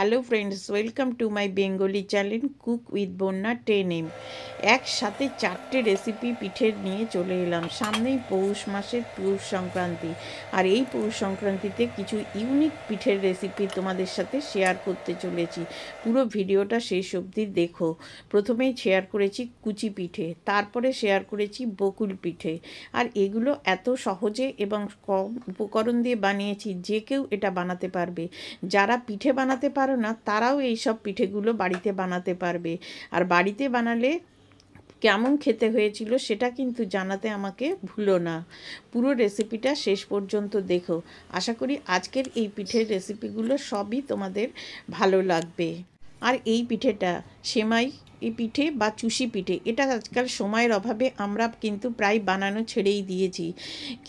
hello friends welcome to my Bengali channel cook with Bonya ten M একসাথে চারটে recipe পিঠের নিয়ে চলে এলাম সামনেই পৌষ মাসের পৌষ সংক্রান্তি আর এই পৌষ সংক্রান্তিতে কিছু ইউনিক পিঠের রেসিপি তোমাদের সাথে শেয়ার করতে চলেছি পুরো ভিডিওটা শেষ অবধি দেখো প্রথমেই শেয়ার করেছি কুচি পিঠে তারপরে শেয়ার করেছি বকুল পিঠে আর এগুলো এত সহজে এবং কম উপকরণ দিয়ে বানিয়েছি যে কেউ এটা বানাতে পারবে যারা পিঠে বানাতে পারবে না তারাও এই সব পিঠেগুলো বাড়িতে বানাতে পারবে আর বাড়িতে বানালে কেমন খেতে হয়েছিল সেটা কিন্তু জানাতে আমাকে ভুলো না পুরো রেসিপিটা শেষ পর্যন্ত দেখো আশা করি আজকের এই পিঠের রেসিপিগুলো সবই তোমাদের ভালো লাগবে আর এই পিঠেটা সেমাই এই পিঠে বা চুষি পিঠে এটা আজকাল সময়ের অভাবে আমরা কিন্তু প্রায় বানানো ছেড়েই দিয়েছি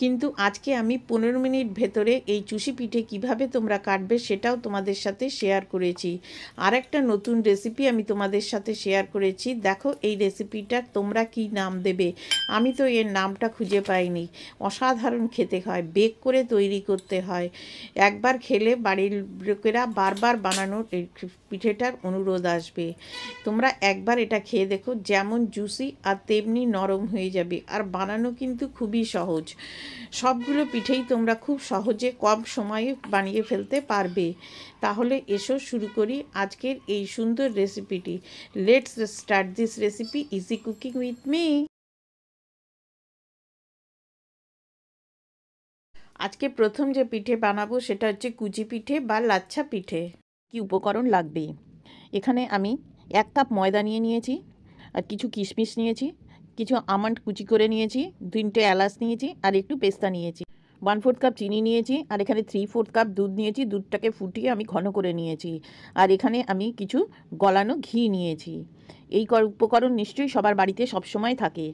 কিন্তু আজকে আমি পনেরো মিনিট ভেতরে এই চুষি পিঠে কিভাবে তোমরা কাটবে সেটাও তোমাদের সাথে শেয়ার করেছি আর একটা নতুন রেসিপি আমি তোমাদের সাথে শেয়ার করেছি দেখো এই রেসিপিটার তোমরা কি নাম দেবে আমি তো এর নামটা খুঁজে পাইনি অসাধারণ খেতে হয় বেক করে তৈরি করতে হয় একবার খেলে বাড়ির লোকেরা বারবার বানানোর এই পিঠেটার অনুরোধ আসবে তোমরা এক একবার এটা খেয়ে দেখো যেমন জুসি আর তেমনি নরম হয়ে যাবে আর বানানো কিন্তু খুবই সহজ সবগুলো পিঠেই তোমরা খুব সহজে কম সময়ে বানিয়ে ফেলতে পারবে তাহলে এসো শুরু করি আজকের এই সুন্দর রেসিপিটি let's start this recipe easy cooking with me আজকে প্রথম যে পিঠে বানাবো সেটা হচ্ছে কুচি পিঠে বা লাচ্ছা পিঠে কি উপকরণ লাগবে এখানে আমি এক কাপ ময়দা নিয়ে নিয়েছি আর কিছু কিশমিশ নিয়েছি কিছু আমন্ড কুচি করে নিয়েছি তিনটে এলাচ নিয়েছি আর একটু পেস্তা নিয়েছি ওয়ান ফোর্থ কাপ চিনি নিয়েছি আর এখানে থ্রি ফোর্থ কাপ দুধ নিয়েছি দুধটাকে ফুটিয়ে আমি ঘন করে নিয়েছি আর এখানে আমি কিছু গলানো ঘি নিয়েছি এই উপকরণ নিশ্চয়ই সবার বাড়িতে সবসময় থাকে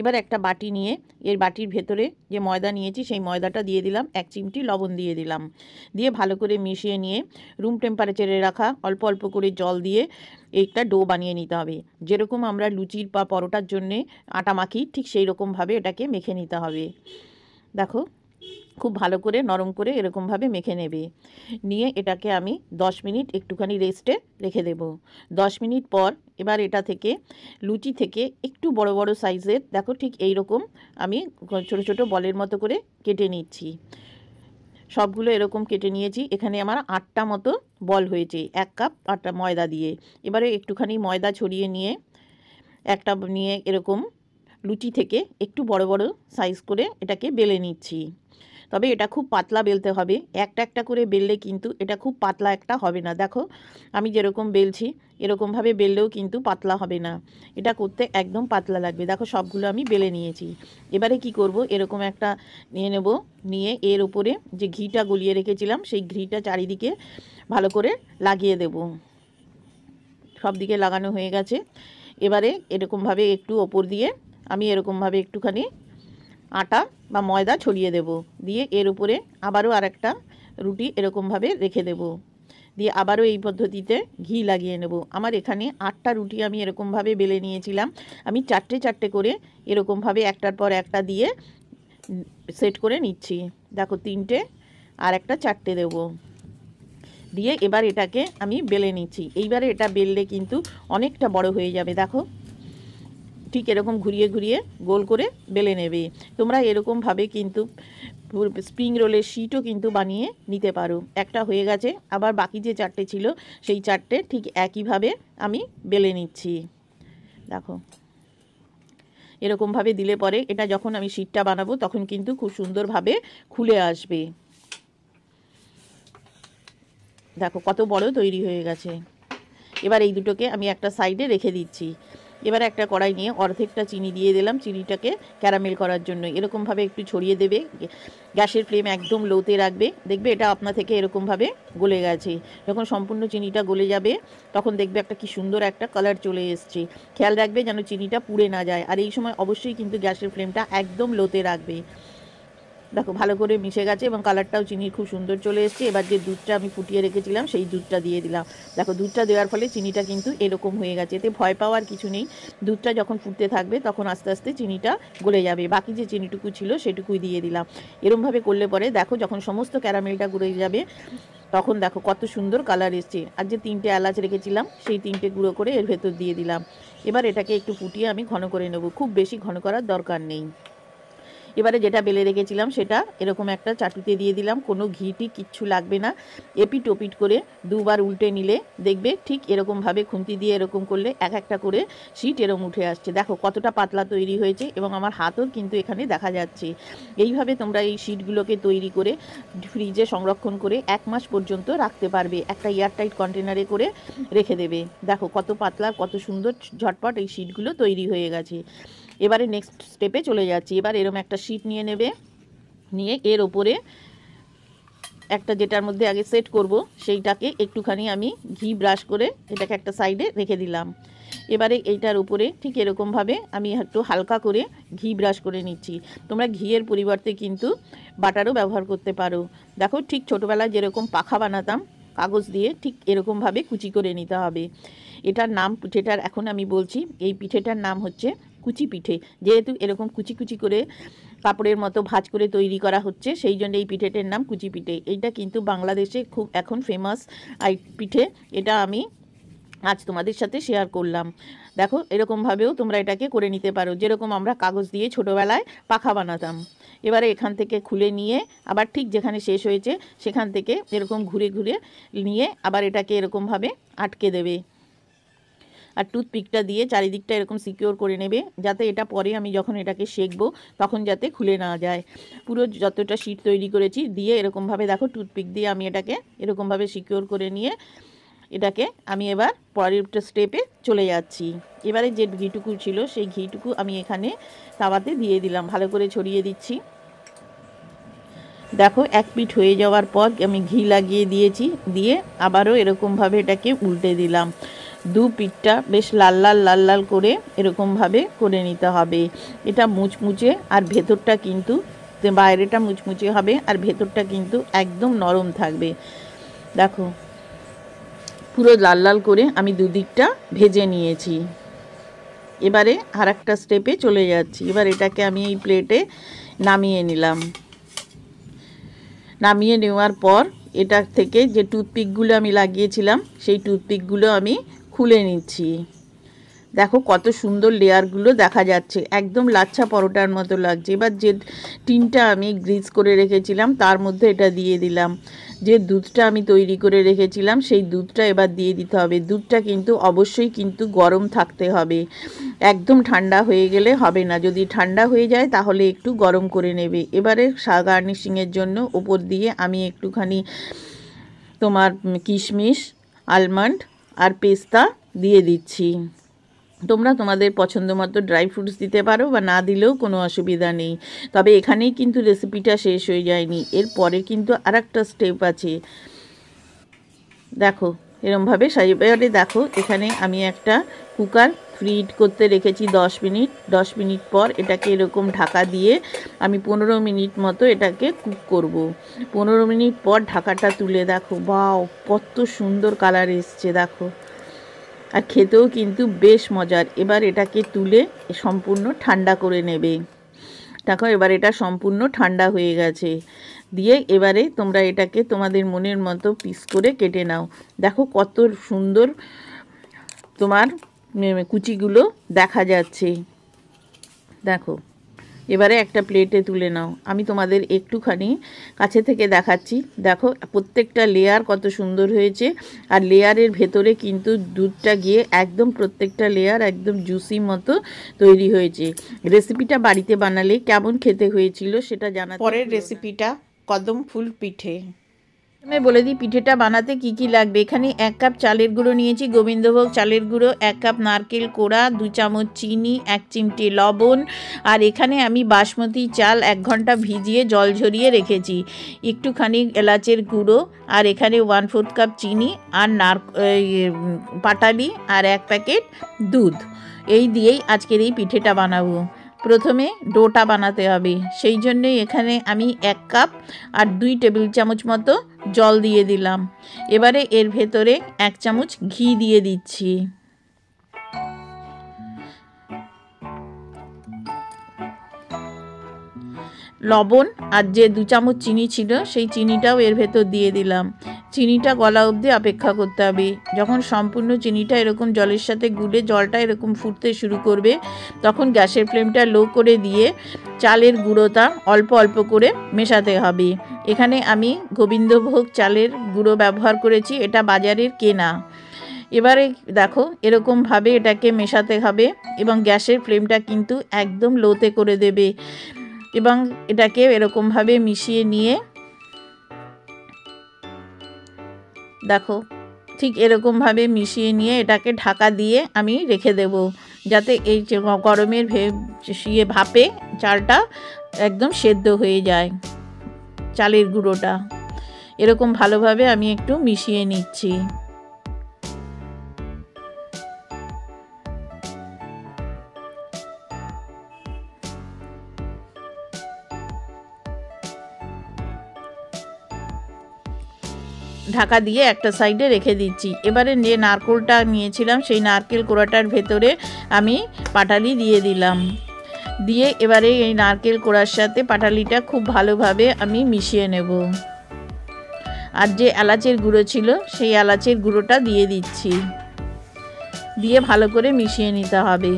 এবার একটা বাটি নিয়ে এর বাটির ভেতরে যে ময়দা নিয়েছি সেই ময়দাটা দিয়ে দিলাম এক চিমটি লবণ দিয়ে দিলাম দিয়ে ভালো করে মিশিয়ে নিয়ে রুম টেম্পারেচারে রাখা অল্প অল্প করে জল দিয়ে একটা ডো বানিয়ে নিতে হবে যেরকম আমরা লুচির বা পরোটার জন্যে আটা মাখি ঠিক সেই রকমভাবে এটাকে মেখে নিতে হবে দেখো খুব ভালো করে নরম করে এরকমভাবে মেখে নেবে নিয়ে এটাকে আমি 10 মিনিট একটুখানি রেস্টে রেখে দেব 10 মিনিট পর এবার এটা থেকে লুচি থেকে একটু বড় বড় সাইজের দেখো ঠিক এই রকম আমি ছোট ছোট বলের মতো করে কেটে নিচ্ছি সবগুলো এরকম কেটে নিয়েছি এখানে আমার আটটা মতো বল হয়েছে এক কাপ আটটা ময়দা দিয়ে এবারে একটুখানি ময়দা ছড়িয়ে নিয়ে একটা নিয়ে এরকম লুচি থেকে একটু বড় বড় সাইজ করে এটাকে বেলে নিচ্ছি তবে এটা খুব পাতলা বেলতে হবে একটা একটা করে বেললে কিন্তু এটা খুব পাতলা একটা হবে না দেখো আমি যেরকম বেলছি এরকমভাবে বেললেও কিন্তু পাতলা হবে না এটা করতে একদম পাতলা লাগবে দেখো সবগুলো আমি বেলে নিয়েছি এবারে কি করব এরকম একটা নিয়ে নেব নিয়ে এর উপরে যে ঘিটা গলিয়ে রেখেছিলাম সেই ঘিটা চারিদিকে ভালো করে লাগিয়ে দেব সব দিকে লাগানো হয়ে গেছে এবারে এরকমভাবে একটু ওপর দিয়ে আমি এরকমভাবে একটুখানি আটা বা ময়দা ছড়িয়ে দেব দিয়ে এর উপরে আবারও আর একটা রুটি এরকমভাবে রেখে দেব দিয়ে আবারও এই পদ্ধতিতে ঘি লাগিয়ে নেব আমার এখানে আটটা রুটি আমি এরকমভাবে বেলে নিয়েছিলাম আমি চারটে চারটে করে এরকমভাবে একটার পর একটা দিয়ে সেট করে নিচ্ছি দেখো তিনটে আর একটা চারটে দেব দিয়ে এবার এটাকে আমি বেলে নিচ্ছি এইবারে এটা বেললে কিন্তু অনেকটা বড় হয়ে যাবে দেখো ঠিক এরকম ঘুরিয়ে ঘুরিয়ে গোল করে বেলে নেবে তোমরা এরকমভাবে কিন্তু স্প্রিং রোলের শিটও কিন্তু বানিয়ে নিতে পারো একটা হয়ে গেছে আবার বাকি যে চারটে ছিল সেই চারটে ঠিক একইভাবে আমি বেলে নিচ্ছি দেখো এরকমভাবে দিলে পরে এটা যখন আমি শিটটা বানাবো তখন কিন্তু খুব সুন্দরভাবে খুলে আসবে দেখো কত বড় তৈরি হয়ে গেছে এবার এই দুটোকে আমি একটা সাইডে রেখে দিচ্ছি এবার একটা কড়াই নিয়ে অর্ধেকটা চিনি দিয়ে দিলাম চিনিটাকে ক্যারামেল করার জন্য এরকমভাবে একটু ছড়িয়ে দেবে গ্যাসের ফ্লেম একদম লোতে রাখবে দেখবে এটা আপনা থেকে এরকমভাবে গলে গেছে যখন সম্পূর্ণ চিনিটা গলে যাবে তখন দেখবে একটা কি সুন্দর একটা কালার চলে এসছে খেয়াল রাখবে যেন চিনিটা পুড়ে না যায় আর এই সময় অবশ্যই কিন্তু গ্যাসের ফ্লেমটা একদম লোতে রাখবে দেখো ভালো করে মিশে গেছে এবং কালারটাও চিনির খুব সুন্দর চলে এসছে এবার যে দুধটা আমি ফুটিয়ে রেখেছিলাম সেই দুধটা দিয়ে দিলাম দেখো দুধটা দেওয়ার ফলে চিনিটা কিন্তু এরকম হয়ে গেছে এতে ভয় পাওয়ার কিছু নেই দুধটা যখন ফুটতে থাকবে তখন আস্তে আস্তে চিনিটা গলে যাবে বাকি যে চিনিটুকু ছিল সেটুকুই দিয়ে দিলাম এরমভাবে করলে পরে দেখো যখন সমস্ত ক্যারামেলটা গড়ে যাবে তখন দেখো কত সুন্দর কালার এসছে আর যে তিনটে এলাচ রেখেছিলাম সেই তিনটে গুঁড়ো করে এর ভেতর দিয়ে দিলাম এবার এটাকে একটু ফুটিয়ে আমি ঘন করে নেব খুব বেশি ঘন করার দরকার নেই এবারে যেটা বেলে রেখেছিলাম সেটা এরকম একটা চাটুতে দিয়ে দিলাম কোনো ঘিটি কিচ্ছু লাগবে না এপিট ওপিট করে দুবার উল্টে নিলে দেখবে ঠিক এরকমভাবে খুন্তি দিয়ে এরকম করলে এক একটা করে শিট এরম উঠে আসছে দেখো কতটা পাতলা তৈরি হয়েছে এবং আমার হাতও কিন্তু এখানে দেখা যাচ্ছে এইভাবে তোমরা এই শিটগুলোকে তৈরি করে ফ্রিজে সংরক্ষণ করে এক মাস পর্যন্ত রাখতে পারবে একটা এয়ারটাইট কন্টেনারে করে রেখে দেবে দেখো কত পাতলা কত সুন্দর ঝটপট এই শিটগুলো তৈরি হয়ে গেছে এবারে নেক্সট স্টেপে চলে যাচ্ছি এবার এরম একটা শিট নিয়ে নেবে নিয়ে এর ওপরে একটা যেটার মধ্যে আগে সেট করব সেইটাকে একটুখানি আমি ঘি ব্রাশ করে এটাকে একটা সাইডে রেখে দিলাম এবারে এইটার উপরে ঠিক এরকমভাবে আমি একটু হালকা করে ঘি ব্রাশ করে নিচ্ছি তোমরা ঘিয়ের পরিবর্তে কিন্তু বাটারও ব্যবহার করতে পারো দেখো ঠিক ছোটোবেলায় যেরকম পাখা বানাতাম কাগজ দিয়ে ঠিক এরকমভাবে কুচি করে নিতে হবে এটার নাম পিঠেটার এখন আমি বলছি এই পিঠেটার নাম হচ্ছে কুচি পিঠে যেহেতু এরকম কুচি কুচি করে কাপড়ের মতো ভাজ করে তৈরি করা হচ্ছে সেই জন্য এই পিঠেটার নাম কুচি পিঠে এইটা কিন্তু বাংলাদেশে খুব এখন ফেমাস আই পিঠে এটা আমি আজ তোমাদের সাথে শেয়ার করলাম দেখো এরকমভাবেও তোমরা এটাকে করে নিতে পারো যেরকম আমরা কাগজ দিয়ে ছোটোবেলায় পাখা বানাতাম এবারে এখান থেকে খুলে নিয়ে আবার ঠিক যেখানে শেষ হয়েছে সেখান থেকে এরকম ঘুরে ঘুরে নিয়ে আবার এটাকে এরকমভাবে আটকে দেবে আর টুথপিকটা দিয়ে চারিদিকটা এরকম সিকিওর করে নেবে যাতে এটা পরে আমি যখন এটাকে শেখবো তখন যাতে খুলে না যায় পুরো যতটা শিট তৈরি করেছি দিয়ে এরকমভাবে দেখো টুথপিক দিয়ে আমি এটাকে এরকমভাবে সিকিওর করে নিয়ে এটাকে আমি এবার পরের স্টেপে চলে যাচ্ছি এবারে যে ঘিটুকু ছিল সেই ঘিটুকু আমি এখানে তাওয়াতে দিয়ে দিলাম ভালো করে ছড়িয়ে দিচ্ছি দেখো এক পিঠ হয়ে যাওয়ার পর আমি ঘি লাগিয়ে দিয়েছি দিয়ে আবারও এরকমভাবে এটাকে উল্টে দিলাম দু পিঠটা বেশ লাল লাল লাল লাল করে এরকমভাবে করে নিতে হবে এটা মুচমুচে আর ভেতরটা কিন্তু বাইরেটা মুচমুচে হবে আর ভেতরটা কিন্তু একদম নরম থাকবে দেখো পুরো লাল লাল করে আমি দুদিকটা ভেজে নিয়েছি এবারে আর একটা স্টেপে চলে যাচ্ছি এবার এটাকে আমি এই প্লেটে নামিয়ে নিলাম নামিয়ে নেওয়ার পর এটার থেকে যে টুথপিকগুলো আমি লাগিয়েছিলাম সেই টুথপিকগুলো আমি খুলে নিচ্ছি দেখো কত সুন্দর লেয়ারগুলো দেখা যাচ্ছে একদম লাচ্ছা পরোটার মতো লাগছে এবার যে টিনটা আমি গ্রিজ করে রেখেছিলাম তার মধ্যে এটা দিয়ে দিলাম যে দুধটা আমি তৈরি করে রেখেছিলাম সেই দুধটা এবার দিয়ে দিতে হবে দুধটা কিন্তু অবশ্যই কিন্তু গরম থাকতে হবে একদম ঠান্ডা হয়ে গেলে হবে না যদি ঠান্ডা হয়ে যায় তাহলে একটু গরম করে নেবে এবারে গার্নিশিংয়ের জন্য ওপর দিয়ে আমি একটুখানি তোমার কিশমিশ আলমন্ড আর পেস্তা দিয়ে দিচ্ছি তোমরা তোমাদের পছন্দ মতো ড্রাই ফ্রুটস দিতে পারো বা না দিলেও কোনো অসুবিধা নেই তবে এখানেই কিন্তু রেসিপিটা শেষ হয়ে যায়নি এরপরে কিন্তু আর একটা স্টেপ আছে দেখো এরমভাবে সাজিয়ে দেখো এখানে আমি একটা কুকার ফ্রিড করতে রেখেছি 10 মিনিট 10 মিনিট পর এটাকে এরকম ঢাকা দিয়ে আমি 15 মিনিট মতো এটাকে কুক করব 15 মিনিট পর ঢাকাটা তুলে দেখো বাও কত সুন্দর কালার এসছে দেখো আর খেতেও কিন্তু বেশ মজার এবার এটাকে তুলে সম্পূর্ণ ঠান্ডা করে নেবে দেখো এবার এটা সম্পূর্ণ ঠান্ডা হয়ে গেছে দিয়ে এবারে তোমরা এটাকে তোমাদের মনের মতো পিস করে কেটে নাও দেখো কত সুন্দর তোমার কুচিগুলো দেখা যাচ্ছে দেখো এবারে একটা প্লেটে তুলে নাও আমি তোমাদের একটুখানি কাছে থেকে দেখাচ্ছি দেখো প্রত্যেকটা লেয়ার কত সুন্দর হয়েছে আর লেয়ারের ভেতরে কিন্তু দুধটা গিয়ে একদম প্রত্যেকটা লেয়ার একদম জুসি মতো তৈরি হয়েছে রেসিপিটা বাড়িতে বানালে কেমন খেতে হয়েছিল সেটা জানা পরের রেসিপিটা কদম ফুল পিঠে প্রথমে বলে দিই পিঠেটা বানাতে কি কি লাগবে এখানে এক কাপ চালের গুঁড়ো নিয়েছি গোবিন্দভোগ চালের গুঁড়ো এক কাপ নারকেল কোড়া দু চামচ চিনি এক চিমটি লবণ আর এখানে আমি বাসমতি চাল এক ঘন্টা ভিজিয়ে জল ঝরিয়ে রেখেছি একটুখানি এলাচের গুঁড়ো আর এখানে ওয়ান ফোর্থ কাপ চিনি আর নার পাটালি আর এক প্যাকেট দুধ এই দিয়েই আজকের এই পিঠেটা বানাবো প্রথমে ডোটা বানাতে হবে সেই জন্যই এখানে আমি এক কাপ আর দুই টেবিল চামচ মতো জল দিয়ে দিলাম এবারে এর ভেতরে এক চামচ ঘি দিয়ে দিচ্ছি লবণ আর যে দু চামচ চিনি ছিল সেই চিনিটাও এর ভেতর দিয়ে দিলাম চিনিটা গলা অবধি অপেক্ষা করতে হবে যখন সম্পূর্ণ চিনিটা এরকম জলের সাথে গুলে জলটা এরকম ফুটতে শুরু করবে তখন গ্যাসের ফ্লেমটা লো করে দিয়ে চালের গুঁড়োটা অল্প অল্প করে মেশাতে হবে এখানে আমি গোবিন্দভোগ চালের গুঁড়ো ব্যবহার করেছি এটা বাজারের কেনা এবারে দেখো এরকমভাবে এটাকে মেশাতে হবে এবং গ্যাসের ফ্লেমটা কিন্তু একদম লোতে করে দেবে এবং এটাকে এরকমভাবে মিশিয়ে নিয়ে দেখো ঠিক এরকমভাবে মিশিয়ে নিয়ে এটাকে ঢাকা দিয়ে আমি রেখে দেব যাতে এই গরমের ভে ইয়ে ভাপে চালটা একদম সেদ্ধ হয়ে যায় চালের গুঁড়োটা এরকম ভালোভাবে আমি একটু মিশিয়ে নিচ্ছি ঢাকা দিয়ে একটা সাইডে রেখে দিচ্ছি এবারে যে নারকেলটা নিয়েছিলাম সেই নারকেল কোড়াটার ভেতরে আমি পাটালি দিয়ে দিলাম দিয়ে এবারে এই নারকেল কোড়ার সাথে পাটালিটা খুব ভালোভাবে আমি মিশিয়ে নেব আর যে এলাচের গুঁড়ো ছিল সেই এলাচের গুঁড়োটা দিয়ে দিচ্ছি দিয়ে ভালো করে মিশিয়ে নিতে হবে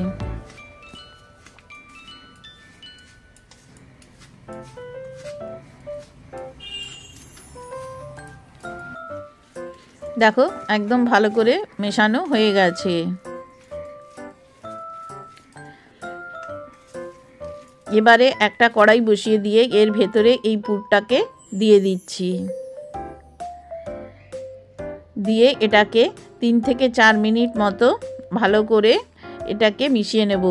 দেখো একদম ভালো করে মেশানো হয়ে গেছে এবারে একটা কড়াই বসিয়ে দিয়ে এর ভেতরে এই পুরটাকে দিয়ে দিচ্ছি দিয়ে এটাকে তিন থেকে চার মিনিট মতো ভালো করে এটাকে মিশিয়ে নেব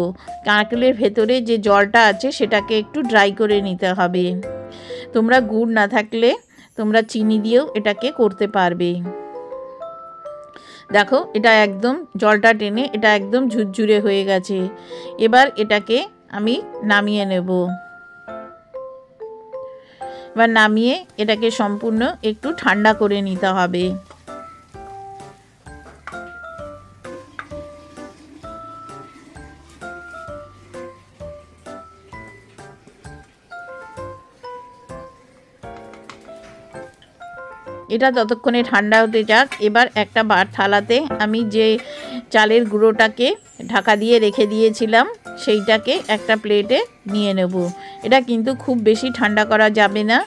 কাঁকলের ভেতরে যে জলটা আছে সেটাকে একটু ড্রাই করে নিতে হবে তোমরা গুড় না থাকলে তোমরা চিনি দিয়েও এটাকে করতে পারবে দেখো এটা একদম জলটা টেনে এটা একদম ঝুরঝুরে হয়ে গেছে এবার এটাকে আমি নামিয়ে নেব এবার নামিয়ে এটাকে সম্পূর্ণ একটু ঠান্ডা করে নিতে হবে এটা ততক্ষণে ঠান্ডা হতে যাক এবার একটা বার থালাতে আমি যে চালের গুঁড়োটাকে ঢাকা দিয়ে রেখে দিয়েছিলাম সেইটাকে একটা প্লেটে নিয়ে নেব এটা কিন্তু খুব বেশি ঠান্ডা করা যাবে না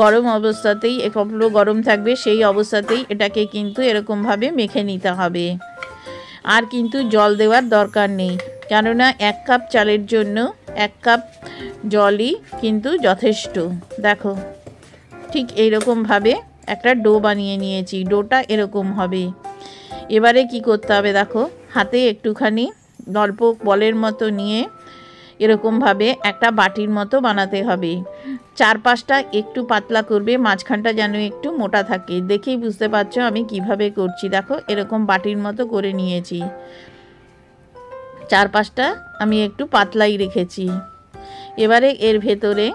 গরম অবস্থাতেই কপলো গরম থাকবে সেই অবস্থাতেই এটাকে কিন্তু এরকমভাবে মেখে নিতে হবে আর কিন্তু জল দেওয়ার দরকার নেই কেননা এক কাপ চালের জন্য এক কাপ জলই কিন্তু যথেষ্ট দেখো ঠিক এইরকমভাবে একটা ডো বানিয়ে নিয়েছি ডোটা এরকম হবে এবারে কি করতে হবে দেখো হাতে একটুখানি অল্প বলের মতো নিয়ে এরকমভাবে একটা বাটির মতো বানাতে হবে চারপাশটা একটু পাতলা করবে মাঝখানটা যেন একটু মোটা থাকে দেখেই বুঝতে পারছো আমি কিভাবে করছি দেখো এরকম বাটির মতো করে নিয়েছি চারপাশটা আমি একটু পাতলাই রেখেছি এবারে এর ভেতরে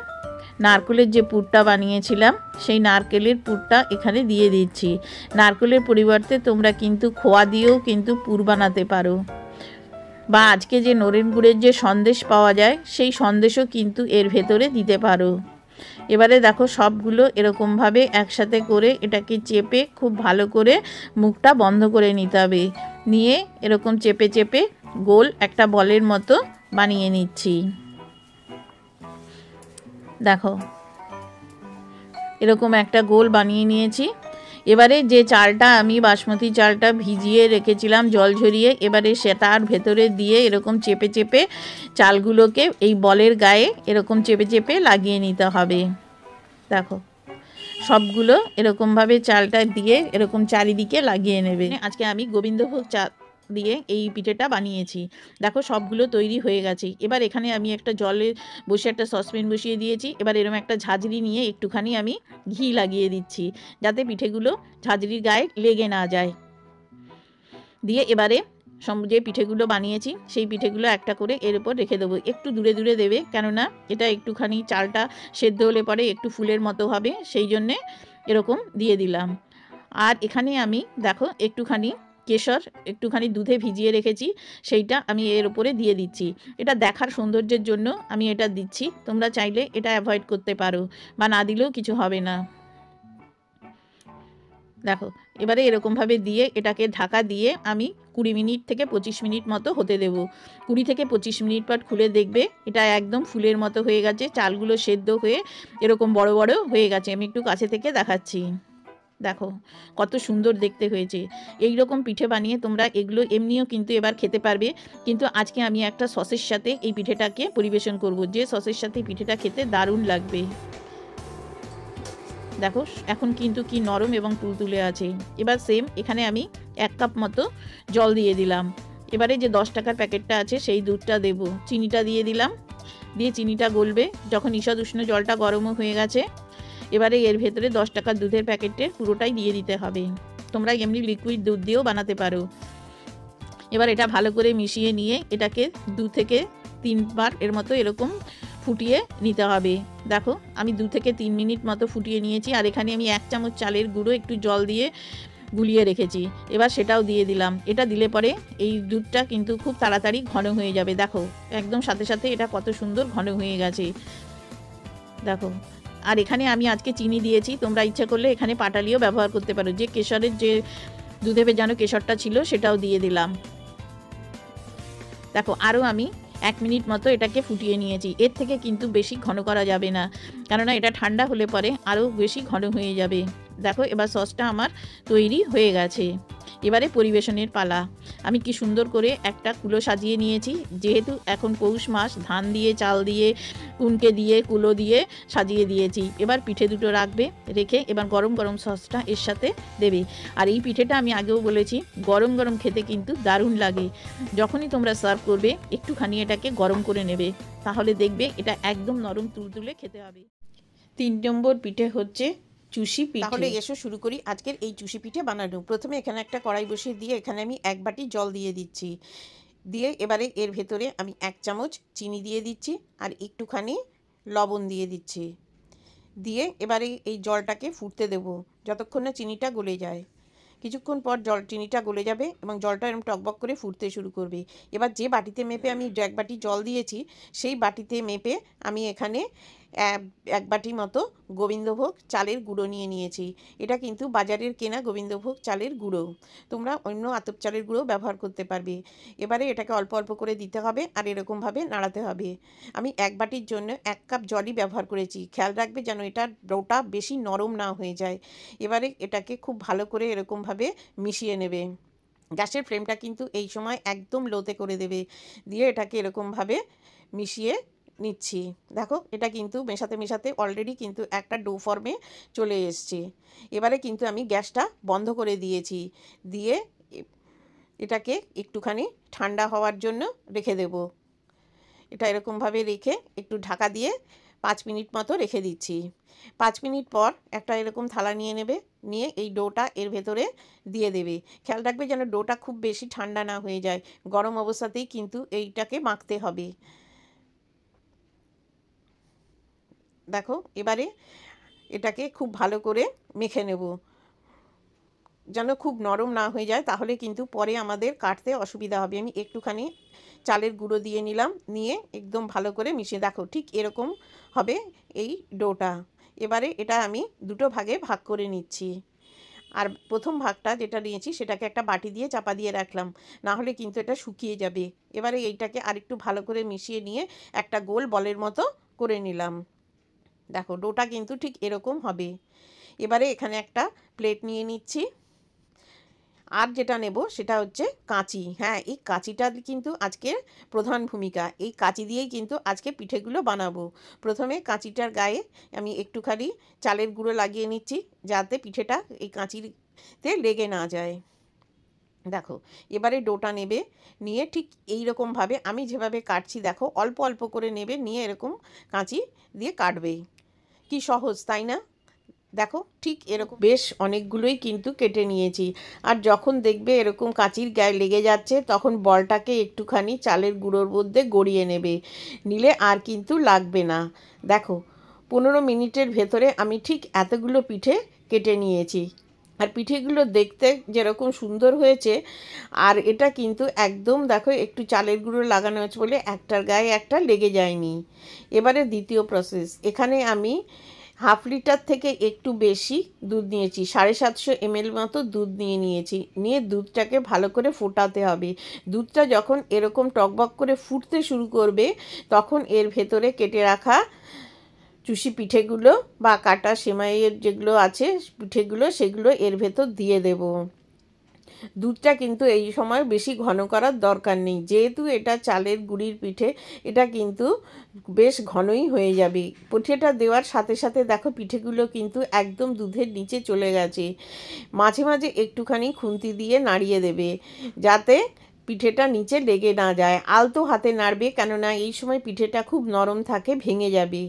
নারকেলের যে পুরটা বানিয়েছিলাম সেই নারকেলের পুরটা এখানে দিয়ে দিচ্ছি নারকেলের পরিবর্তে তোমরা কিন্তু খোয়া দিয়েও কিন্তু পুর বানাতে পারো বা আজকে যে নরেন গুড়ের যে সন্দেশ পাওয়া যায় সেই সন্দেশও কিন্তু এর ভেতরে দিতে পারো এবারে দেখো সবগুলো এরকমভাবে একসাথে করে এটাকে চেপে খুব ভালো করে মুখটা বন্ধ করে নিতে হবে নিয়ে এরকম চেপে চেপে গোল একটা বলের মতো বানিয়ে নিচ্ছি দেখো এরকম একটা গোল বানিয়ে নিয়েছি এবারে যে চালটা আমি বাসমতি চালটা ভিজিয়ে রেখেছিলাম জল ঝরিয়ে এবারে সে তার ভেতরে দিয়ে এরকম চেপে চেপে চালগুলোকে এই বলের গায়ে এরকম চেপে চেপে লাগিয়ে নিতে হবে দেখো সবগুলো এরকমভাবে চালটা দিয়ে এরকম চারিদিকে লাগিয়ে নেবে আজকে আমি গোবিন্দভোগ চাল দিয়ে এই পিঠেটা বানিয়েছি দেখো সবগুলো তৈরি হয়ে গেছে এবার এখানে আমি একটা জলে বসে একটা সসপেন বসিয়ে দিয়েছি এবার এরকম একটা ঝাঁঝরি নিয়ে একটুখানি আমি ঘি লাগিয়ে দিচ্ছি যাতে পিঠেগুলো ঝাঁঝরির গায়ে লেগে না যায় দিয়ে এবারে যে পিঠেগুলো বানিয়েছি সেই পিঠেগুলো একটা করে এর উপর রেখে দেবো একটু দূরে দূরে দেবে কেননা এটা একটুখানি চালটা সেদ্ধ হলে পরে একটু ফুলের মতো হবে সেই জন্যে এরকম দিয়ে দিলাম আর এখানে আমি দেখো একটুখানি কেশর একটুখানি দুধে ভিজিয়ে রেখেছি সেইটা আমি এর ওপরে দিয়ে দিচ্ছি এটা দেখার সৌন্দর্যের জন্য আমি এটা দিচ্ছি তোমরা চাইলে এটা অ্যাভয়েড করতে পারো বা না দিলেও কিছু হবে না দেখো এবারে এরকমভাবে দিয়ে এটাকে ঢাকা দিয়ে আমি কুড়ি মিনিট থেকে পঁচিশ মিনিট মতো হতে দেব কুড়ি থেকে পঁচিশ মিনিট পর খুলে দেখবে এটা একদম ফুলের মতো হয়ে গেছে চালগুলো সেদ্ধ হয়ে এরকম বড় বড় হয়ে গেছে আমি একটু কাছে থেকে দেখাচ্ছি দেখো কত সুন্দর দেখতে হয়েছে এই রকম পিঠে বানিয়ে তোমরা এগুলো এমনিও কিন্তু এবার খেতে পারবে কিন্তু আজকে আমি একটা সসের সাথে এই পিঠেটাকে পরিবেশন করব যে সসের সাথে পিঠেটা খেতে দারুণ লাগবে দেখো এখন কিন্তু কি নরম এবং তুলতুলে আছে এবার সেম এখানে আমি এক কাপ মতো জল দিয়ে দিলাম এবারে যে দশ টাকার প্যাকেটটা আছে সেই দুধটা দেব চিনিটা দিয়ে দিলাম দিয়ে চিনিটা গলবে যখন ঈষদ উষ্ণ জলটা গরমও হয়ে গেছে এবারে এর ভেতরে দশ টাকার দুধের প্যাকেটে পুরোটাই দিয়ে দিতে হবে তোমরা এমনি লিকুইড দুধ দিয়েও বানাতে পারো এবার এটা ভালো করে মিশিয়ে নিয়ে এটাকে দু থেকে তিনবার এর মতো এরকম ফুটিয়ে নিতে হবে দেখো আমি দু থেকে তিন মিনিট মতো ফুটিয়ে নিয়েছি আর এখানে আমি এক চামচ চালের গুঁড়ো একটু জল দিয়ে গুলিয়ে রেখেছি এবার সেটাও দিয়ে দিলাম এটা দিলে পরে এই দুধটা কিন্তু খুব তাড়াতাড়ি ঘন হয়ে যাবে দেখো একদম সাথে সাথে এটা কত সুন্দর ঘন হয়ে গেছে দেখো আর এখানে আমি আজকে চিনি দিয়েছি তোমরা ইচ্ছা করলে এখানে পাটালিও ব্যবহার করতে পারো যে কেশরের যে দুধে যেন কেশরটা ছিল সেটাও দিয়ে দিলাম দেখো আরও আমি এক মিনিট মতো এটাকে ফুটিয়ে নিয়েছি এর থেকে কিন্তু বেশি ঘন করা যাবে না কেননা এটা ঠান্ডা হলে পরে আরও বেশি ঘন হয়ে যাবে দেখো এবার সসটা আমার তৈরি হয়ে গেছে এবারে পরিবেশনের পালা আমি কি সুন্দর করে একটা কুলো সাজিয়ে নিয়েছি যেহেতু এখন পৌষ মাস ধান দিয়ে চাল দিয়ে কুনকে দিয়ে কুলো দিয়ে সাজিয়ে দিয়েছি এবার পিঠে দুটো রাখবে রেখে এবার গরম গরম সসটা এর সাথে দেবে আর এই পিঠেটা আমি আগেও বলেছি গরম গরম খেতে কিন্তু দারুণ লাগে যখনই তোমরা সার্ভ করবে একটুখানি এটাকে গরম করে নেবে তাহলে দেখবে এটা একদম নরম তুলতুলে খেতে হবে তিন নম্বর পিঠে হচ্ছে চুষি পিঠে তাহলে এসো শুরু করি আজকের এই চুষি পিঠে বানানো প্রথমে এখানে একটা কড়াই বসিয়ে দিয়ে এখানে আমি এক বাটি জল দিয়ে দিচ্ছি দিয়ে এবারে এর ভেতরে আমি এক চামচ চিনি দিয়ে দিচ্ছি আর একটুখানি লবণ দিয়ে দিচ্ছি দিয়ে এবারে এই জলটাকে ফুটতে দেব যতক্ষণ না চিনিটা গলে যায় কিছুক্ষণ পর জল চিনিটা গলে যাবে এবং জলটা এরম টকবক করে ফুটতে শুরু করবে এবার যে বাটিতে মেপে আমি এক বাটি জল দিয়েছি সেই বাটিতে মেপে আমি এখানে এক বাটি মতো গোবিন্দভোগ চালের গুঁড়ো নিয়ে নিয়েছি এটা কিন্তু বাজারের কেনা গোবিন্দভোগ চালের গুঁড়ো তোমরা অন্য আতপ চালের গুঁড়ো ব্যবহার করতে পারবে এবারে এটাকে অল্প অল্প করে দিতে হবে আর এরকমভাবে নাড়াতে হবে আমি এক বাটির জন্য এক কাপ জলই ব্যবহার করেছি খেয়াল রাখবে যেন এটা ডোটা বেশি নরম না হয়ে যায় এবারে এটাকে খুব ভালো করে এরকমভাবে মিশিয়ে নেবে গ্যাসের ফ্লেমটা কিন্তু এই সময় একদম লোতে করে দেবে দিয়ে এটাকে এরকমভাবে মিশিয়ে নিচ্ছি দেখো এটা কিন্তু মেশাতে মেশাতে অলরেডি কিন্তু একটা ডো ফর্মে চলে এসছে এবারে কিন্তু আমি গ্যাসটা বন্ধ করে দিয়েছি দিয়ে এটাকে একটুখানি ঠান্ডা হওয়ার জন্য রেখে দেব এটা এরকমভাবে রেখে একটু ঢাকা দিয়ে পাঁচ মিনিট মতো রেখে দিচ্ছি পাঁচ মিনিট পর একটা এরকম থালা নিয়ে নেবে নিয়ে এই ডোটা এর ভেতরে দিয়ে দেবে খেয়াল রাখবে যেন ডোটা খুব বেশি ঠান্ডা না হয়ে যায় গরম অবস্থাতেই কিন্তু এইটাকে মাখতে হবে দেখো এবারে এটাকে খুব ভালো করে মেখে নেব যেন খুব নরম না হয়ে যায় তাহলে কিন্তু পরে আমাদের কাটতে অসুবিধা হবে আমি একটুখানি চালের গুঁড়ো দিয়ে নিলাম নিয়ে একদম ভালো করে মিশিয়ে দেখো ঠিক এরকম হবে এই ডোটা এবারে এটা আমি দুটো ভাগে ভাগ করে নিচ্ছি আর প্রথম ভাগটা যেটা নিয়েছি সেটাকে একটা বাটি দিয়ে চাপা দিয়ে রাখলাম না হলে কিন্তু এটা শুকিয়ে যাবে এবারে এইটাকে আরেকটু ভালো করে মিশিয়ে নিয়ে একটা গোল বলের মতো করে নিলাম দেখো ডোটা কিন্তু ঠিক এরকম হবে এবারে এখানে একটা প্লেট নিয়ে নিচ্ছি আর যেটা নেব সেটা হচ্ছে কাঁচি হ্যাঁ এই কাঁচিটা কিন্তু আজকে প্রধান ভূমিকা এই কাঁচি দিয়েই কিন্তু আজকে পিঠেগুলো বানাবো প্রথমে কাঁচিটার গায়ে আমি একটুখানি চালের গুঁড়ো লাগিয়ে নিচ্ছি যাতে পিঠেটা এই কাঁচিতে লেগে না যায় দেখো এবারে ডোটা নেবে নিয়ে ঠিক এই রকমভাবে আমি যেভাবে কাটছি দেখো অল্প অল্প করে নেবে নিয়ে এরকম কাঁচি দিয়ে কাটবেই কি সহজ তাই না দেখো ঠিক এরকম বেশ অনেকগুলোই কিন্তু কেটে নিয়েছি আর যখন দেখবে এরকম কাঁচির গায়ে লেগে যাচ্ছে তখন বলটাকে একটুখানি চালের গুঁড়োর মধ্যে গড়িয়ে নেবে নিলে আর কিন্তু লাগবে না দেখো পনেরো মিনিটের ভেতরে আমি ঠিক এতগুলো পিঠে কেটে নিয়েছি আর পিঠেগুলো দেখতে যেরকম সুন্দর হয়েছে আর এটা কিন্তু একদম দেখো একটু চালের গুঁড়ো লাগানো হয়েছে বলে একটার গায়ে একটা লেগে যায়নি এবারে দ্বিতীয় প্রসেস এখানে আমি হাফ লিটার থেকে একটু বেশি দুধ নিয়েছি সাড়ে সাতশো এমএল মতো দুধ নিয়ে নিয়েছি নিয়ে দুধটাকে ভালো করে ফোটাতে হবে দুধটা যখন এরকম টকবক করে ফুটতে শুরু করবে তখন এর ভেতরে কেটে রাখা চুষি পিঠেগুলো বা কাটা সেমাইয়ের যেগুলো আছে পিঠেগুলো সেগুলো এর ভেতর দিয়ে দেব দুধটা কিন্তু এই সময় বেশি ঘন করার দরকার নেই যেহেতু এটা চালের গুড়ির পিঠে এটা কিন্তু বেশ ঘনই হয়ে যাবে পিঠেটা দেওয়ার সাথে সাথে দেখো পিঠেগুলো কিন্তু একদম দুধের নিচে চলে গেছে মাঝে মাঝে একটুখানি খুন্তি দিয়ে নাড়িয়ে দেবে যাতে পিঠেটা নিচে লেগে না যায় আলতো হাতে নাড়বে কেননা এই সময় পিঠেটা খুব নরম থাকে ভেঙে যাবে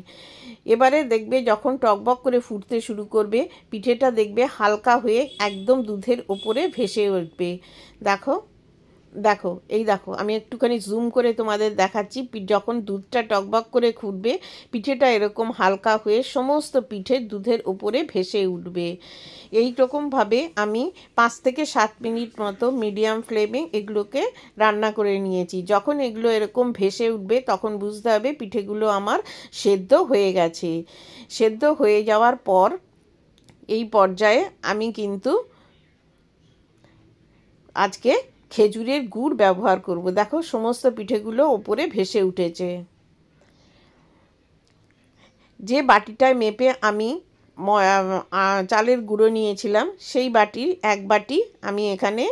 এবারে দেখবে যখন টকবক করে ফুটতে শুরু করবে পিঠেটা দেখবে হালকা হয়ে একদম দুধের ওপরে ভেসে উঠবে দেখো দেখো এই দেখো আমি একটুখানি জুম করে তোমাদের দেখাচ্ছি যখন দুধটা টকবক করে খুঁটবে পিঠেটা এরকম হালকা হয়ে সমস্ত পিঠে দুধের উপরে ভেসে উঠবে এই রকমভাবে আমি পাঁচ থেকে সাত মিনিট মতো মিডিয়াম ফ্লেমে এগুলোকে রান্না করে নিয়েছি যখন এগুলো এরকম ভেসে উঠবে তখন বুঝতে হবে পিঠেগুলো আমার সেদ্ধ হয়ে গেছে সেদ্ধ হয়ে যাওয়ার পর এই পর্যায়ে আমি কিন্তু আজকে খেজুরের গুড় ব্যবহার করব দেখো সমস্ত পিঠেগুলো ওপরে ভেসে উঠেছে যে বাটিটায় মেপে আমি চালের গুঁড়ো নিয়েছিলাম সেই বাটির এক বাটি আমি এখানে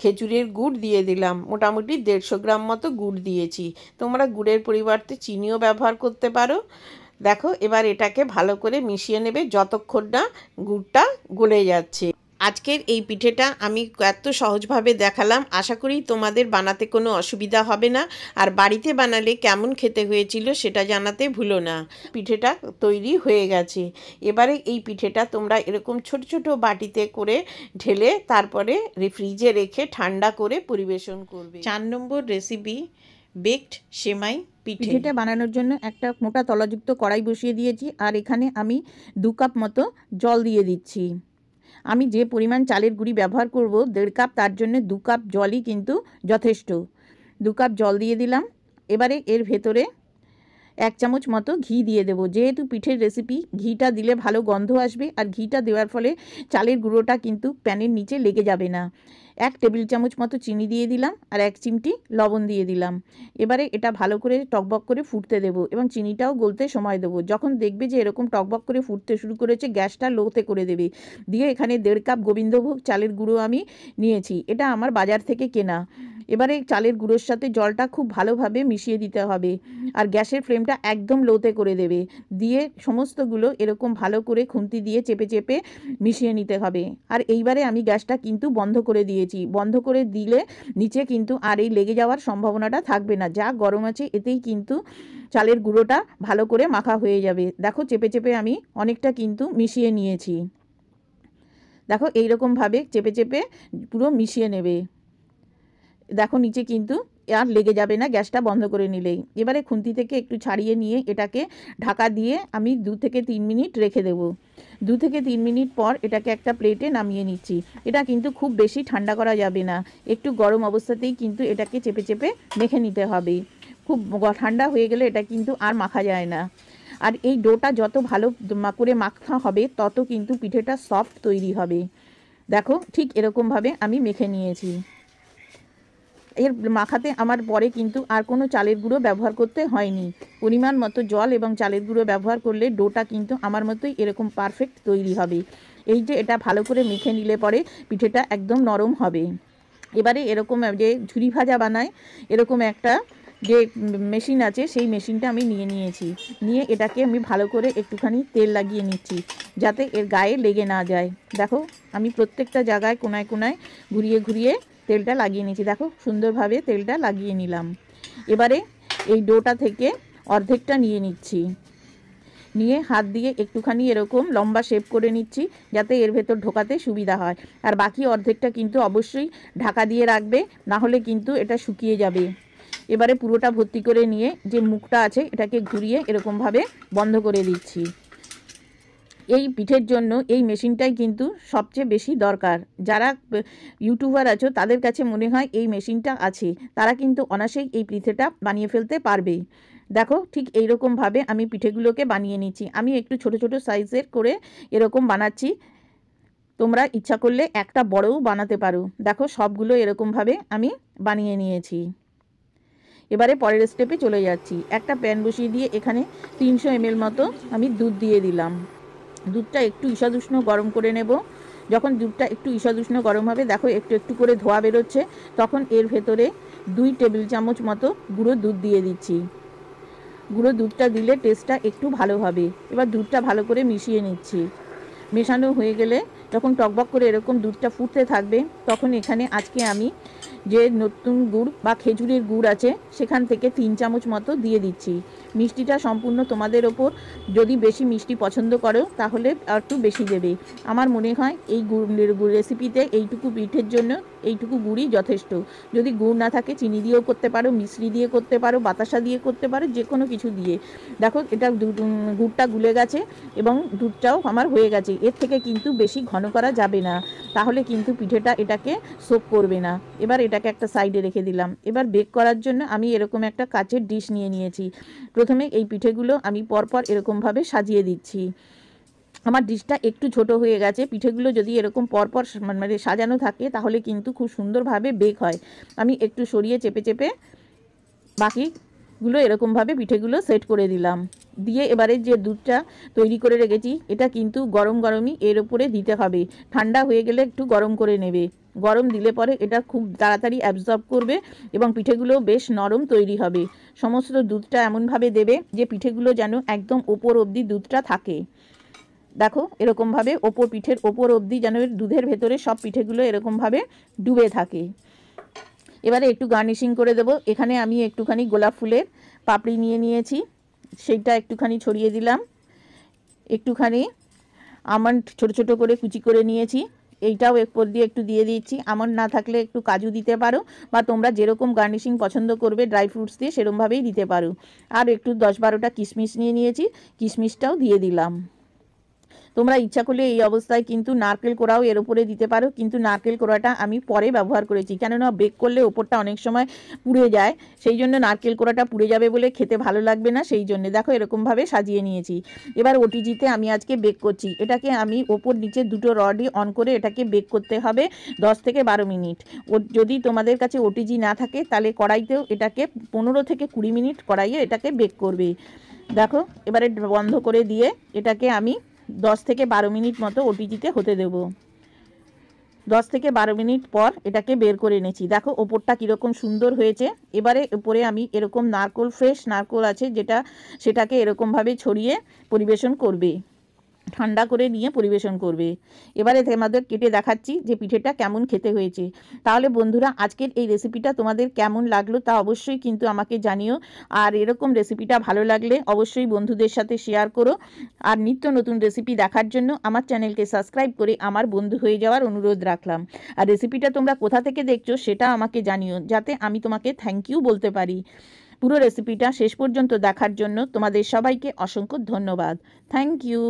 খেজুরের গুড় দিয়ে দিলাম মোটামুটি দেড়শো গ্রাম মতো গুড় দিয়েছি তোমরা গুড়ের পরিবর্তে চিনিও ব্যবহার করতে পারো দেখো এবার এটাকে ভালো করে মিশিয়ে নেবে যতক্ষণ না গুড়টা গলে যাচ্ছে আজকের এই পিঠেটা আমি এত সহজভাবে দেখালাম আশা করি তোমাদের বানাতে কোনো অসুবিধা হবে না আর বাড়িতে বানালে কেমন খেতে হয়েছিল সেটা জানাতে ভুলো না পিঠেটা তৈরি হয়ে গেছে এবারে এই পিঠেটা তোমরা এরকম ছোট ছোট বাটিতে করে ঢেলে তারপরে ফ্রিজে রেখে ঠান্ডা করে পরিবেশন করবে চার নম্বর রেসিপি বেকড সেমাই পিঠে পিঠেটা বানানোর জন্য একটা মোটা তলাযুক্ত কড়াই বসিয়ে দিয়েছি আর এখানে আমি দু কাপ মতো জল দিয়ে দিচ্ছি আমি যে পরিমাণ চালের গুঁড়ি ব্যবহার করব দেড় কাপ তার জন্য দু কাপ জলই কিন্তু যথেষ্ট দু কাপ জল দিয়ে দিলাম এবারে এর ভেতরে এক চামচ মতো ঘি দিয়ে দেবো যেহেতু পিঠের রেসিপি ঘিটা দিলে ভালো গন্ধ আসবে আর ঘিটা দেওয়ার ফলে চালের গুঁড়োটা কিন্তু প্যানের নিচে লেগে যাবে না এক টেবিল চামচ মতো চিনি দিয়ে দিলাম আর এক চিমটি লবণ দিয়ে দিলাম এবারে এটা ভালো করে টকবক করে ফুটতে দেব এবং চিনিটাও গলতে সময় দেবো যখন দেখবে যে এরকম টকবক করে ফুটতে শুরু করেছে গ্যাসটা লোতে করে দেবে দিয়ে এখানে দেড় কাপ গোবিন্দভোগ চালের গুঁড়ো আমি নিয়েছি এটা আমার বাজার থেকে কেনা এবারে চালের গুঁড়োর সাথে জলটা খুব ভালোভাবে মিশিয়ে দিতে হবে আর গ্যাসের ফ্লেমটা একদম লোতে করে দেবে দিয়ে সমস্তগুলো এরকম ভালো করে খুন্তি দিয়ে চেপে চেপে মিশিয়ে নিতে হবে আর এইবারে আমি গ্যাসটা কিন্তু বন্ধ করে দিয়েছি বন্ধ করে দিলে নিচে কিন্তু আর এই লেগে যাওয়ার সম্ভাবনাটা থাকবে না যা গরম আছে এতেই কিন্তু চালের গুঁড়োটা ভালো করে মাখা হয়ে যাবে দেখো চেপে চেপে আমি অনেকটা কিন্তু মিশিয়ে নিয়েছি দেখো এইরকমভাবে চেপে চেপে পুরো মিশিয়ে নেবে দেখো নিচে কিন্তু আর লেগে যাবে না গ্যাসটা বন্ধ করে নিলেই এবারে খুন্তি থেকে একটু ছাড়িয়ে নিয়ে এটাকে ঢাকা দিয়ে আমি দু থেকে তিন মিনিট রেখে দেব দু থেকে তিন মিনিট পর এটাকে একটা প্লেটে নামিয়ে নিচ্ছি এটা কিন্তু খুব বেশি ঠান্ডা করা যাবে না একটু গরম অবস্থাতেই কিন্তু এটাকে চেপে চেপে মেখে নিতে হবে খুব ঠান্ডা হয়ে গেলে এটা কিন্তু আর মাখা যায় না আর এই ডোটা যত ভালো করে মাখা হবে তত কিন্তু পিঠেটা সফট তৈরি হবে দেখো ঠিক এরকমভাবে আমি মেখে নিয়েছি এর মাখাতে আমার পরে কিন্তু আর কোনো চালের গুঁড়ো ব্যবহার করতে হয়নি পরিমাণ মতো জল এবং চালের গুঁড়ো ব্যবহার করলে ডোটা কিন্তু আমার মতোই এরকম পারফেক্ট তৈরি হবে এই যে এটা ভালো করে মেখে নিলে পরে পিঠেটা একদম নরম হবে এবারে এরকম যে ঝুরি ভাজা বানায় এরকম একটা যে মেশিন আছে সেই মেশিনটা আমি নিয়ে নিয়েছি নিয়ে এটাকে আমি ভালো করে একটুখানি তেল লাগিয়ে নিচ্ছি যাতে এর গায়ে লেগে না যায় দেখো আমি প্রত্যেকটা জায়গায় কোনায় কোনায় ঘুরিয়ে ঘুরিয়ে তেলটা লাগিয়ে নিয়েছি দেখো সুন্দরভাবে তেলটা লাগিয়ে নিলাম এবারে এই ডোটা থেকে অর্ধেকটা নিয়ে নিচ্ছি নিয়ে হাত দিয়ে একটুখানি এরকম লম্বা শেপ করে নিচ্ছি যাতে এর ভেতর ঢোকাতে সুবিধা হয় আর বাকি অর্ধেকটা কিন্তু অবশ্যই ঢাকা দিয়ে রাখবে না হলে কিন্তু এটা শুকিয়ে যাবে এবারে পুরোটা ভর্তি করে নিয়ে যে মুখটা আছে এটাকে ঘুরিয়ে এরকমভাবে বন্ধ করে দিচ্ছি এই পিঠের জন্য এই মেশিনটাই কিন্তু সবচেয়ে বেশি দরকার যারা ইউটিউবার আছো তাদের কাছে মনে হয় এই মেশিনটা আছে তারা কিন্তু অনাসেই এই পিঠেটা বানিয়ে ফেলতে পারবে দেখো ঠিক এইরকমভাবে আমি পিঠেগুলোকে বানিয়ে নিচ্ছি আমি একটু ছোট ছোট সাইজের করে এরকম বানাচ্ছি তোমরা ইচ্ছা করলে একটা বড়ও বানাতে পারো দেখো সবগুলো এরকমভাবে আমি বানিয়ে নিয়েছি এবারে পরের স্টেপে চলে যাচ্ছি একটা প্যান বসিয়ে দিয়ে এখানে তিনশো এমএল মতো আমি দুধ দিয়ে দিলাম দুধটা একটু ঈষাদুষ্ণ গরম করে নেব যখন দুধটা একটু ঈষাদুষ্ণ গরম হবে দেখো একটু একটু করে ধোয়া বেরোচ্ছে তখন এর ভেতরে দুই টেবিল চামচ মতো গুঁড়ো দুধ দিয়ে দিচ্ছি গুঁড়ো দুধটা দিলে টেস্টটা একটু ভালো হবে এবার দুধটা ভালো করে মিশিয়ে নিচ্ছি মেশানো হয়ে গেলে যখন টকবক করে এরকম দুধটা ফুটতে থাকবে তখন এখানে আজকে আমি যে নতুন গুড় বা খেজুরের গুড় আছে সেখান থেকে তিন চামচ মতো দিয়ে দিচ্ছি মিষ্টিটা সম্পূর্ণ তোমাদের ওপর যদি বেশি মিষ্টি পছন্দ করো তাহলে একটু বেশি দেবে আমার মনে হয় এই গুড় রেসিপিতে এইটুকু পিঠের জন্য এইটুকু গুড়ই যথেষ্ট যদি গুড় না থাকে চিনি দিয়েও করতে পারো মিশ্রি দিয়ে করতে পারো বাতাসা দিয়ে করতে পারো যে কোনো কিছু দিয়ে দেখো এটা গুড়টা গুলে গেছে এবং দুধটাও আমার হয়ে গেছে এর থেকে কিন্তু বেশি ঘন করা যাবে না তাহলে কিন্তু পিঠেটা এটাকে সোপ করবে না এবার এটা এটাকে একটা সাইডে রেখে দিলাম এবার বেক করার জন্য আমি এরকম একটা কাচের ডিশ নিয়ে নিয়েছি প্রথমে এই পিঠেগুলো আমি পরপর এরকমভাবে সাজিয়ে দিচ্ছি আমার ডিশটা একটু ছোট হয়ে গেছে পিঠেগুলো যদি এরকম পরপর মানে সাজানো থাকে তাহলে কিন্তু খুব সুন্দরভাবে বেক হয় আমি একটু সরিয়ে চেপে চেপে বাকি গুলো এরকমভাবে পিঠেগুলো সেট করে দিলাম দিয়ে এবারে যে দুধটা তৈরি করে রেখেছি এটা কিন্তু গরম গরমই এর ওপরে দিতে হবে ঠান্ডা হয়ে গেলে একটু গরম করে নেবে গরম দিলে পরে এটা খুব তাড়াতাড়ি অ্যাবজর্ব করবে এবং পিঠেগুলো বেশ নরম তৈরি হবে সমস্ত দুধটা এমনভাবে দেবে যে পিঠেগুলো যেন একদম ওপর অবধি দুধটা থাকে দেখো এরকমভাবে ওপর পিঠের ওপর অবধি যেন দুধের ভেতরে সব পিঠেগুলো এরকমভাবে ডুবে থাকে এবারে একটু গার্নিশিং করে দেব এখানে আমি একটুখানি গোলাপ ফুলের পাপড়ি নিয়ে নিয়েছি সেইটা একটুখানি ছড়িয়ে দিলাম একটুখানি আমন্ড ছোট ছোট করে কুচি করে নিয়েছি এইটাও এরপর দিয়ে একটু দিয়ে দিচ্ছি আমন্ড না থাকলে একটু কাজু দিতে পারো বা তোমরা যেরকম গার্নিশিং পছন্দ করবে ড্রাই ফ্রুটস দিয়ে সেরমভাবেই দিতে পারো আর একটু দশ বারোটা কিশমিশ নিয়ে নিয়েছি কিশমিশটাও দিয়ে দিলাম তোমরা ইচ্ছা করলে এই অবস্থায় কিন্তু নারকেল কোড়াও এর উপরে দিতে পারো কিন্তু নারকেল কোড়াটা আমি পরে ব্যবহার করেছি কেননা বেক করলে ওপরটা অনেক সময় পুড়ে যায় সেই জন্য নারকেল কোড়াটা পুড়ে যাবে বলে খেতে ভালো লাগবে না সেই জন্য দেখো এরকমভাবে সাজিয়ে নিয়েছি এবার ওটিজিতে আমি আজকে বেক করছি এটাকে আমি ওপর নিচে দুটো রডই অন করে এটাকে বেক করতে হবে দশ থেকে বারো মিনিট ও যদি তোমাদের কাছে ওটিজি না থাকে তাহলে কড়াইতেও এটাকে পনেরো থেকে কুড়ি মিনিট কড়াইয়ে এটাকে বেক করবে দেখো এবারে বন্ধ করে দিয়ে এটাকে আমি দশ থেকে বারো মিনিট মতো ওটিজিতে হতে দেব দশ থেকে বারো মিনিট পর এটাকে বের করে এনেছি দেখো ওপরটা কীরকম সুন্দর হয়েছে এবারে উপরে আমি এরকম নারকোল ফ্রেশ নারকোল আছে যেটা সেটাকে এরকমভাবে ছড়িয়ে পরিবেশন করবে ঠান্ডা করে নিয়ে পরিবেশন করবে এবারে তোমাদের কেটে দেখাচ্ছি যে পিঠেটা কেমন খেতে হয়েছে তাহলে বন্ধুরা আজকের এই রেসিপিটা তোমাদের কেমন লাগলো তা অবশ্যই কিন্তু আমাকে জানিও আর এরকম রেসিপিটা ভালো লাগলে অবশ্যই বন্ধুদের সাথে শেয়ার করো আর নিত্য নতুন রেসিপি দেখার জন্য আমার চ্যানেলকে সাবস্ক্রাইব করে আমার বন্ধু হয়ে যাওয়ার অনুরোধ রাখলাম আর রেসিপিটা তোমরা কোথা থেকে দেখছো সেটা আমাকে জানিও যাতে আমি তোমাকে থ্যাংক ইউ বলতে পারি পুরো রেসিপিটা শেষ পর্যন্ত দেখার জন্য তোমাদের সবাইকে অসংখ্য ধন্যবাদ থ্যাংক ইউ